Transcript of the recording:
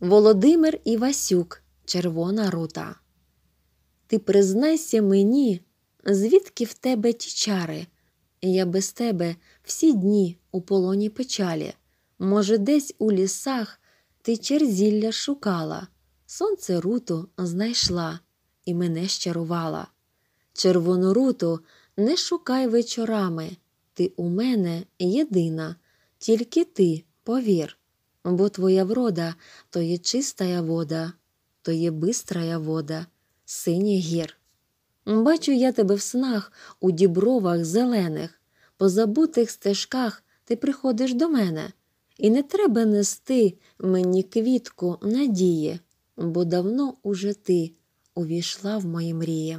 Володимир Івасюк, Червона рута. Ти признайся мені, звідки в тебе ті чари? Я без тебе всі дні у полоні печалі. Може, десь у лісах ти черзілля шукала, сонце руту знайшла і мене щарувала. Червону руту не шукай вечорами. Ти у мене єдина, тільки ти повір бо твоя врода то є чистая вода, то є бистрая вода, синій гір. Бачу я тебе в снах, у дібровах зелених, по забутих стежках ти приходиш до мене, і не треба нести мені квітку надії, бо давно уже ти увійшла в мої мрії.